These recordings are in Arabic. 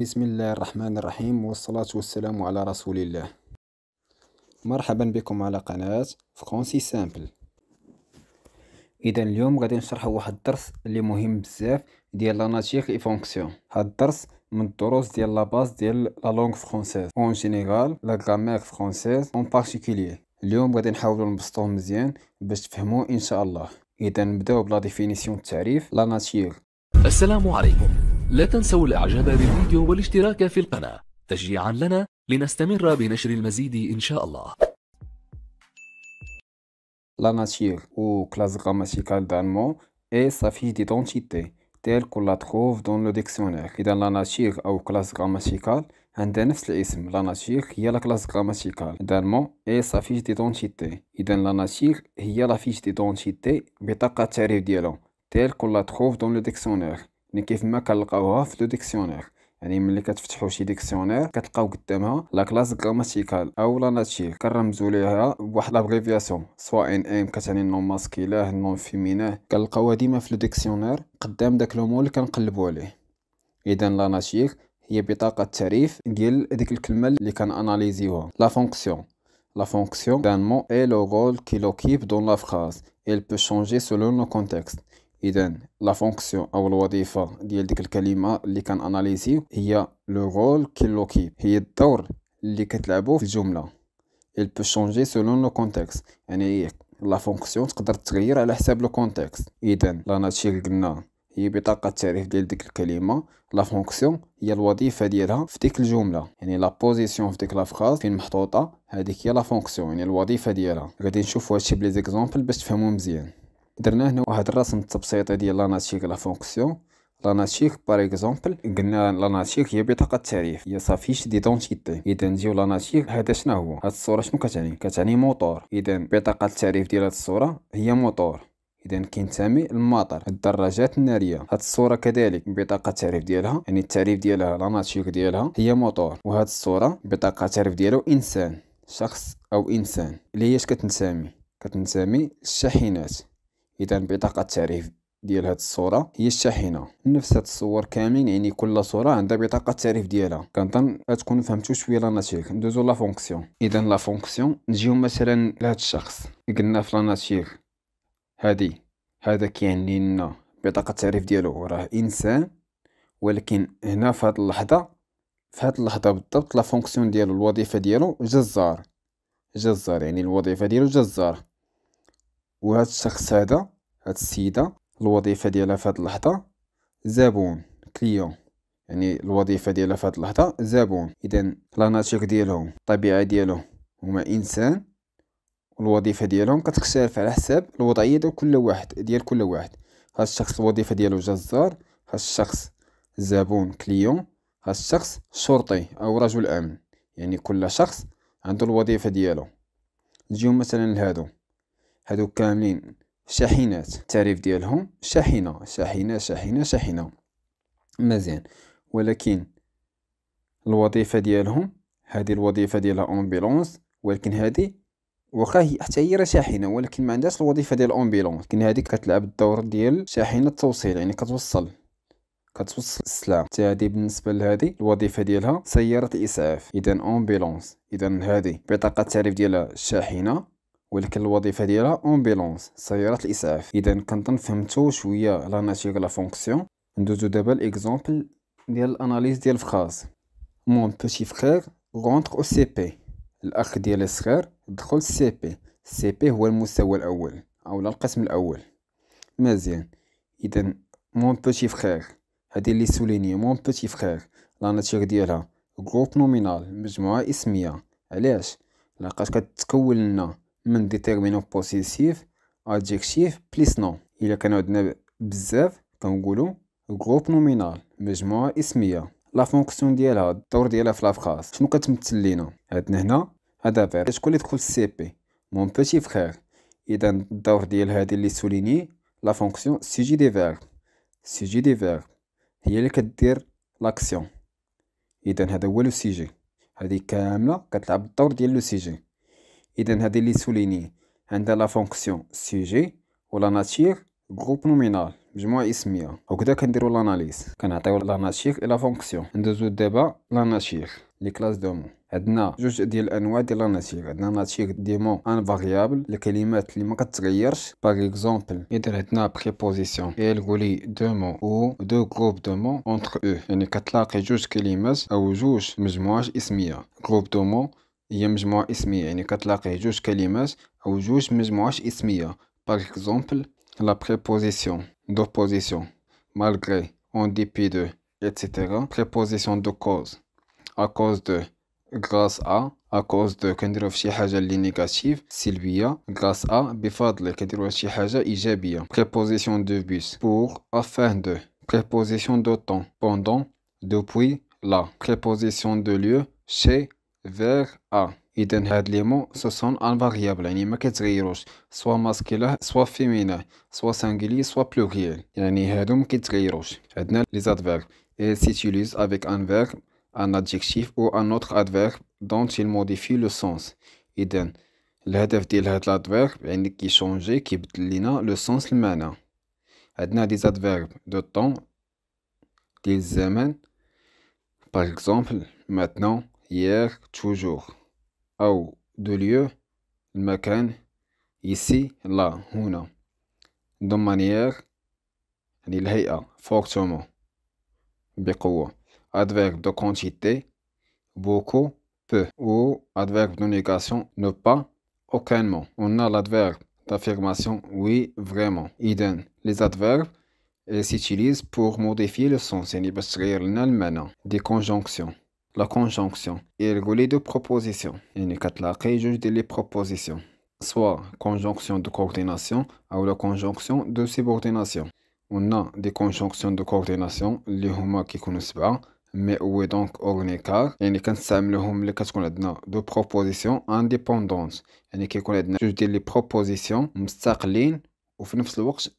بسم الله الرحمن الرحيم والصلاة والسلام على رسول الله مرحبا بكم على قناة فرونسي سامبل إذا اليوم غادي نشرح واحد الدرس اللي مهم بزاف ديال لا ناتيغ اي فونكسيون هاد الدرس من الدروس ديال لا باز ديال لا لونغ فرونسيز اون جينيرال لا غرامير فرونسيز اون بارتيكولير اليوم غادي نحاولوا نبسطوه مزيان باش تفهموه ان شاء الله اذا نبداو بلا ديفينيسيون التعريف لا ناتيغ السلام عليكم لا تنسوا الاعجاب بالفيديو والاشتراك في القناة تشجيعا لنا لنستمر بنشر المزيد ان شاء الله لا ناتير او كلاس غراماتيكال دالمو اي sa fiche d'identité telle qu'on la trouve dans le إذا لا ناتير أو كلاس غراماتيكال عندها نفس الاسم لا ناتير هي لا كلاس غراماتيكال دالمو اي سا ديدونتيتي اذا لا ناتير هي لا فيش ديدونتيتي بطاقه التعريف ديالو تيل كون تخوف دون لو ديكسيونير يعني كيف ما كنلقاوها في لو ديكسيونير يعني ملي كتفتحوا شي ديكسيونير كتلقاو قدامها لا كلاس غراماتيكال او لا ناتشير كنرمزوا ليها بواحد لابريفياسيون سواء ان ام كتعني نون ماسكيلاه نون فيمينه كنلقاوها ديما في لو ديكسيونير قدام داك لو مول اللي كنقلبوا عليه اذا لا ناتشير هي بطاقه التعريف ديال ديك الكلمه اللي كناناليزيوها لا فونكسيون La fonction d'un mot est le rôle qu'il occupe dans la phrase. Elle peut changer selon le contexte. اذا لا فونكسيون او الوظيفه ديال ديك الكلمه اللي كان اناليزيو هي لو رول كي لوكيب هي الدور اللي كتلعبو في الجمله il peut changer selon le contexte يعني لا فونكسيون تقدر تغير على حساب لو كونتكست اذا لا ناتشي قلنا هي بطاقه التعريف ديال ديك الكلمه لا فونكسيون هي الوظيفه ديالها في ديك الجمله يعني لا بوزيسيون في ديك لا فراز فين محطوطه هذيك هي لا فونكسيون يعني الوظيفه ديالها غادي نشوفوا هادشي بلي زيكزامبل باش تفهموا مزيان درنا هنا واحد الرسم التبسيطي ديال لاناتشيك لا فونكسيون لاناتيك بار اكزومبل قلنا لاناتشيك هي بطاقه التعريف هي دي ديدونتيتي اذا نجيو لاناتشيك هذا شنو هو هاد الصوره شنو كتعني كتعني موتور اذا بطاقه التعريف ديال هاد الصوره هي موتور اذا كينتمي للمطر الدراجات الناريه هاد الصوره كذلك بطاقه التعريف ديالها يعني التعريف ديالها لاناتشيك ديالها هي موتور وهاد الصوره بطاقه التعريف ديالو انسان شخص او انسان اللي هي كتنسامي كتنسامي الشاحنات اذا بطاقه التعريف ديال هاد الصوره هي الشاحنه نفس هاد الصور كاملين يعني كل صوره عندها بطاقه التعريف ديالها كنظن غتكونوا فهمتوا شويه لاناتيك ندوزو لا فونكسيون اذا لا فونكسيون نجيو مثلا لهاد الشخص قلنا في لاناتيك هادي هذا كيعني لنا بطاقه التعريف ديالو راه انسان ولكن هنا في هاد اللحظه في هاد اللحظه بالضبط لا فونكسيون ديالو الوظيفه ديالو جزار جزار يعني الوظيفه ديالو جزار وهذا الشخص هذا هاد السيده الوظيفه ديالها في هاد اللحظه زبون كليون يعني الوظيفه ديالها في هاد اللحظه زبون اذا ناتشيك ديالهم الطبيعه ديالهم هما انسان والوظيفه ديالهم كتختلف على حساب الوضعيه ديال كل واحد ديال كل واحد هاد الشخص الوظيفه ديالو جزار هاد الشخص زبون كليون هاد الشخص شرطي او رجل امن يعني كل شخص عنده الوظيفه ديالو نجيو مثلا لهادو هادوك كاملين شاحنات التعريف ديالهم شاحنة شاحنة شاحنة شاحنة مزيان ولكن الوظيفة ديالهم هذه الوظيفة ديالها أمبيلونس ولكن هذه واخا هي حتى هي راه شاحنه ولكن ما عندهاش الوظيفه ديال الامبيلونس لكن هادي كتلعب الدور ديال شاحنه التوصيل يعني كتوصل كتوصل السلع حتى هذه بالنسبه لهذه الوظيفه ديالها سياره الاسعاف اذا امبيلونس اذا هذه بطاقه التعريف ديالها شاحنة ولكن الوظيفه ديالها امبيلونس سيارات الاسعاف اذا كنظن فهمتو شويه لا ناتيغ لا فونكسيون ندوزو دابا ليكزومبل ديال الاناليز ديال فخاز مون بوتي فخير غونتر او سي بي الاخ ديالي الصغير دخل سي بي سي بي هو المستوى الاول او القسم الاول مزيان اذا مون بوتي فخير هادي لي سوليني مون بوتي فخير لا ناتيغ ديالها جروب نومينال مجموعه اسميه علاش لقاش كتكون لنا من ديتيرمينون بوسيسيف ادجيكتيف بليس نو الا كان عندنا بزاف كنقولو جروب نومينال مجموعه اسميه لا فونكسيون ديالها الدور ديالها في لافراس شنو كتمثل لينا عندنا هنا هذا فير شكون اللي دخل السي بي مون بوتي فخير اذا الدور ديال هادي اللي سوليني لا فونكسيون سيجي دي فير سيجي دي فير هي اللي كدير لاكسيون اذا هذا هو لو سيجي هذه كامله كتلعب الدور ديال لو سيجي إذن هذه اللي سوليني عندها لا فونكسيون سيجي ولا ناتير جروب نومينال مجموعه اسميه وكذا كنديرو لاناليز كنعطيو لا ناتير لا فونكسيون ندوزو دابا لا ناتير لي كلاس دو عندنا جوج ديال الانواع ديال لا ناتير عندنا ناتير دي مو ان فاريابل الكلمات اللي ما كتغيرش باغ اكزومبل اذا عندنا بريبوزيسيون كيلقولي دو مو او دو جروب دو مو اونتر او يعني كتلاقي جوج كلمات او جوج مجموعات اسميه جروب دو هي مجموعة اسمية يعني كتلاقي جوج كلمات أو جوج مجموعات اسمية exemple, la préposition d'opposition malgré en dépit de etc. Préposition de cause à cause de grâce à à cause de كنديرو شي حاجة اللي نيجاتيف سلبية grâce à بفضل كنديرو شي حاجة إيجابية préposition de bus pour afin de préposition de temps pendant depuis la préposition de lieu chez vers à. Donc, ces mots sont un variable. C'est-à-dire sont pas Soit masculin, soit féminin. Soit singulier, soit pluriel. C'est-à-dire qu'ils les adverbes. Ils s'utilisent avec un verbe, un adjectif ou un autre adverbe dont ils modifient le sens. Donc, l'adversaire de cet adverbe, c'est qu'il change, le sens de la parole. des adverbes de temps. Des années. Par exemple, maintenant hier, toujours. au de lieu, le makan, ici, là, non. De manière, l'ilhaya, fortement. force, adverbe de quantité beaucoup peu ou adverbe de négation ne pas aucunement on a l'adverbe d'affirmation oui vraiment Iden. les adverbes s'utilisent pour modifier le sens des conjonctions la conjonction est le de proposition. Il y a les propositions, soit conjonction de coordination ou la conjonction de subordination. On a des conjonctions de coordination, les humains qui connaissent pas, mais où est donc ornécar, et les consommes les les casse-coulades de propositions indépendantes, et les casse-coulades les propositions, m'stakline, ou fin de ce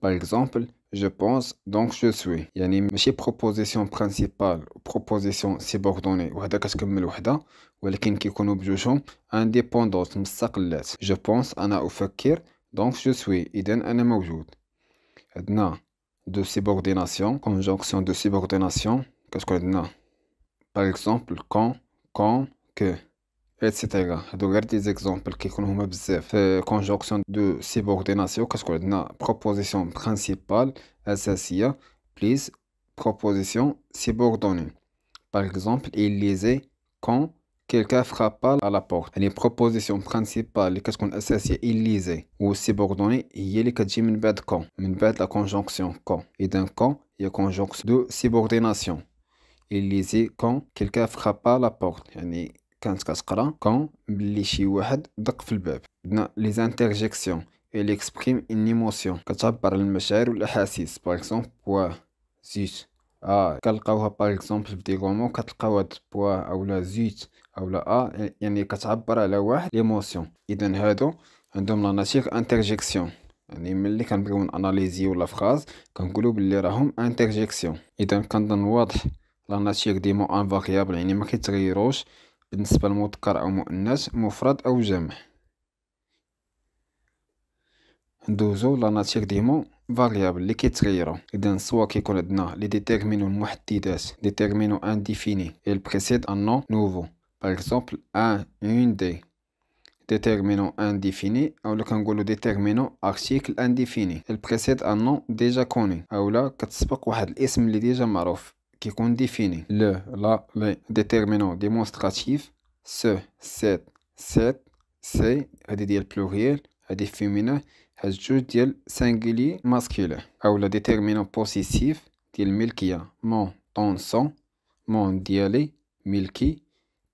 par exemple, je pense, donc je suis. Yani, ماشي proposition principale, proposition subordonnée, وحدة كتكمل كمل وحدة, ولكن كيكونوا بجوجهم, ce مستقلات. Je pense, je أفكر, donc je suis, إذن أنا موجود. عندنا, de subordination, conjonction de subordination, Qu'est-ce que a Par exemple, quand, quand, que etc. Donc, il y des exemples qui sont Conjonction de subordination, qu'est-ce qu'on a Proposition principale, associée, plus proposition subordonnée. Par exemple, il lisait quand quelqu'un frappa à la porte. Les propositions principales, qu'est-ce qu'on associe Il lisait ou subordonné, il y a des gens qui quand. Une bête la conjonction quand. Et d'un quand, il y a conjonction de subordination. Il lisait quand quelqu'un frappa à la porte. كانت كتقرا كون بلي شي واحد دق في الباب عندنا لي زانترجيكسيون il exprime ان ايموسيون كتعبر على المشاعر والاحاسيس باغ اكزومبل بوا زيت اه كنلقاوها باغ اكزومبل في دي رومون كتلقاو هاد بوا اولا زيت اولا اه يعني كتعبر على واحد ليموسيون اذا هادو عندهم لا ناتيغ انترجيكسيون يعني ملي كنبغيو ناناليزيو ولا فراز كنقولو بلي راهم انترجيكسيون اذا كنظن واضح لا ناتير ديما انفاريابل يعني ما كيتغيروش بالنسبة للمذكر أو مؤنث مفرد أو جمع ندوزو لا ناتير ديمو فاريابل لي كيتغيرو اذا سوا كيكون عندنا لي ديتيرمينو المحددات ديتيرمينو انديفيني اي بريسيد ان نو نوفو باغ اكزومبل ان اون دي ديتيرمينو انديفيني اولا كنقولو ديتيرمينو ارتيكل انديفيني البريسيد ان نو ديجا كوني اولا كتسبق واحد الاسم اللي ديجا معروف qui qu'on définit le, la, les déterminants démonstratifs, ce, cette, cet, c'est, à des dire pluriel, à des féminins, à des dire singulier masculin. Ou le déterminant possessif, dire milkia, mon, ton, son, mon, dialé, milki,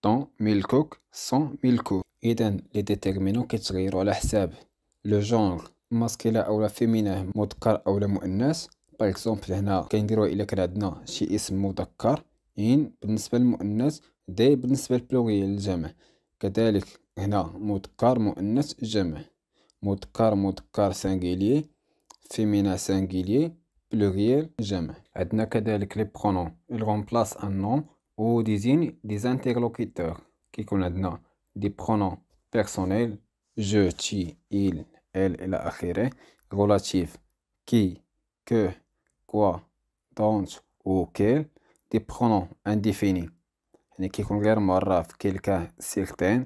ton, milkouk, son, milkouk. Et donc, les déterminants qui seraient à le genre masculin ou le féminin, motkar ou le mouennes, باغ اكزومبل هنا كنديرو الا كان عندنا شي اسم مذكر ان بالنسبه للمؤنث دي بالنسبه للبلوغيه للجمع كذلك هنا مذكر مؤنث جمع مذكر مذكر سانغيلي فيمينا سانغيلي بلوريال جمع عندنا كذلك لي برونون الغومبلاس remplace un nom ou désigne كيكون عندنا دي برونون بيرسونيل جو تي il ال الى اخره غولاتيف كي que Dans ou des pronoms indéfinis, mais qui convient quelqu'un certain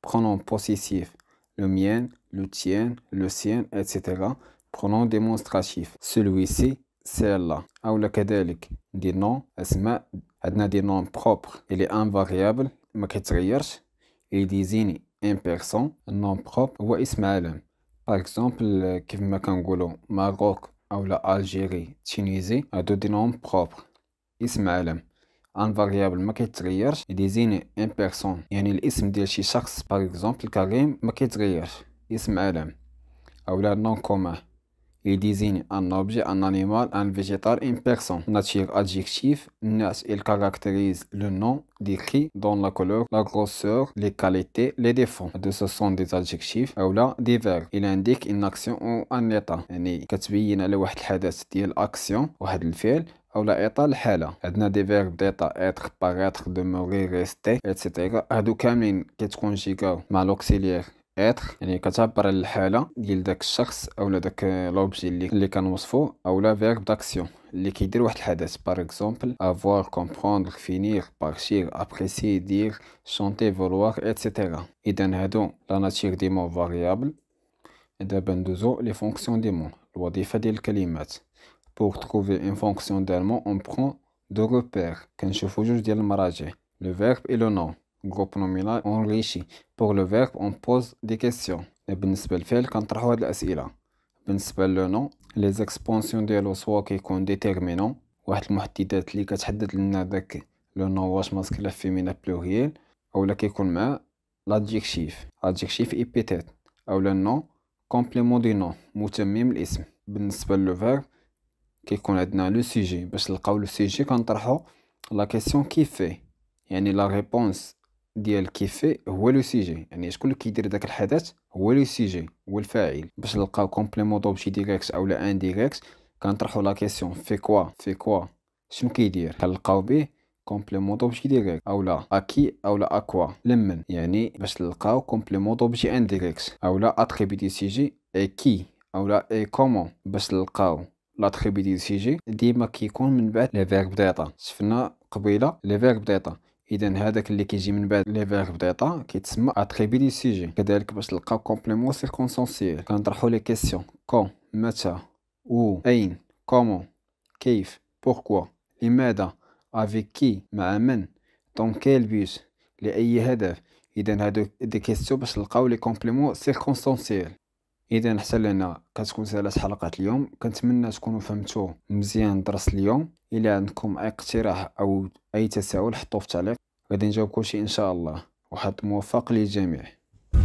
pronom possessif le mien, le tien, le sien, etc. Prenons démonstratif celui-ci, celle-là. ou le des noms des noms propres. Il est invariable, mais qui est très cher et désigne un un non propre ou ismaïl. Par exemple, comme va me Maroc. Ou la Algérie, Tunisie, a deux noms propres. Ismaël. Une variable qui désigne une personne. Il y a un ismaël chez par exemple, qui est un ismaël. Ismaël. Ou la nom commun. Il désigne un objet, un animal, un végétal, une personne. Nature adjectif, il caractérise le nom décrit dans la couleur, la grosseur, les qualités, les défauts. De ce sont des adjectifs ou là des verbes. Il indique une action ou un état. يعني كتبين على action ou ديال اكسيون ou un état لا اعطاء الحاله عندنا دي فيرب ديطا demeurer, rester, etc. ريستي اتسيتيرا هادو كاملين كتكون جيكا مع auxiliaire. Être, c'est-à-dire, par exemple, dire à quelqu'un ce qu'il ou ou verbe d'action. par exemple, avoir, comprendre, finir, partir, apprécier, dire, chanter, vouloir, etc. Et dans la nature des mots variables, Et y a les fonctions des mots, la Pour trouver une fonction des mots, on prend deux repères, quand juste le verbe et le nom groupe nominal enrichi pour le verbe on pose des questions Et بالنسبة للفعل كنطرحوا هاد الأسئلة بالنسبة le les expansions ديالو سوا كيكون déterminant واحد المحددات اللي كتحدد لنا داك لو واش اولا كيكون مع اولا الاسم le كيكون عندنا le باش نلقاو لو qui يعني la réponse ديال كيفي هو لو سيجي يعني شكون اللي كيدير داك الحدث هو لو سيجي هو الفاعل باش نلقاو كومبليمون دوبجي ديريكت اولا انديريكت كنطرحوا لا كيسيون في كوا في كوا شنو كيدير كنلقاو به كومبليمون دوبجي ديريكت اولا اكي اولا اكوا لمن يعني باش نلقاو كومبليمون دوبجي انديريكت اولا اتريبي دي سيجي اي كي اولا اي كومون باش نلقاو لاتريبي دي سيجي ديما كيكون من بعد لي فيرب ديتا شفنا قبيله لي فيرب ديتا اذا هذاك اللي كيجي من بعد لي فيرب ديتا كيتسمى اتريبي دي سيجي كذلك باش تلقاو كومبليمون سيركونسونسييل كنطرحو لي كيسيون كون متى و اين كومون كيف بوركوا لماذا افيك كي مع من دون كيل بيس لاي هدف اذا هادو دي كيسيون باش نلقاو لي كومبليمون سيركونسونسييل اذا حتى لهنا كتكون سهله حلقه اليوم كنتمنى تكونوا فهمتوا مزيان درس اليوم الى عندكم اي اقتراح او اي تساؤل حطوه في التعليق غادي نجاوب كلشي ان شاء الله وحظ موفق للجميع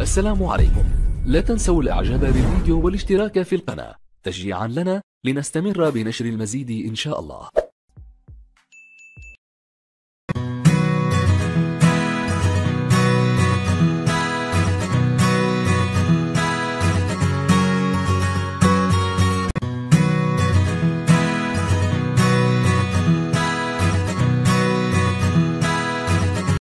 السلام عليكم لا تنسوا الاعجاب بالفيديو والاشتراك في القناه تشجيعا لنا لنستمر بنشر المزيد ان شاء الله